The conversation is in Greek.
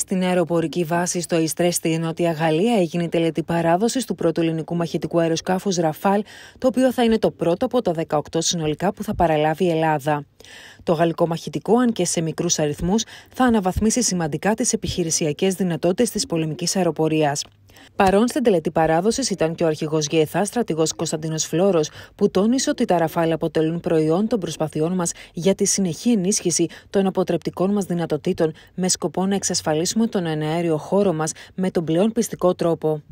Στην αεροπορική βάση στο Ιστρέ στη Νότια Γαλλία έγινε η τελετή παράδοσης του πρώτου ελληνικού μαχητικού αεροσκάφους Ραφάλ, το οποίο θα είναι το πρώτο από τα 18 συνολικά που θα παραλάβει η Ελλάδα. Το γαλλικό μαχητικό, αν και σε μικρούς αριθμούς, θα αναβαθμίσει σημαντικά τις επιχειρησιακές δυνατότητες της πολεμικής αεροπορίας. Παρόν στην τελετή παράδοση ήταν και ο αρχηγός ΓΕΘΑ, στρατηγός Κωνσταντίνος Φλόρος, που τόνισε ότι τα ραφάλια αποτελούν προϊόν των προσπαθειών μας για τη συνεχή ενίσχυση των αποτρεπτικών μας δυνατοτήτων με σκοπό να εξασφαλίσουμε τον εναέριο χώρο μας με τον πλέον πιστικό τρόπο.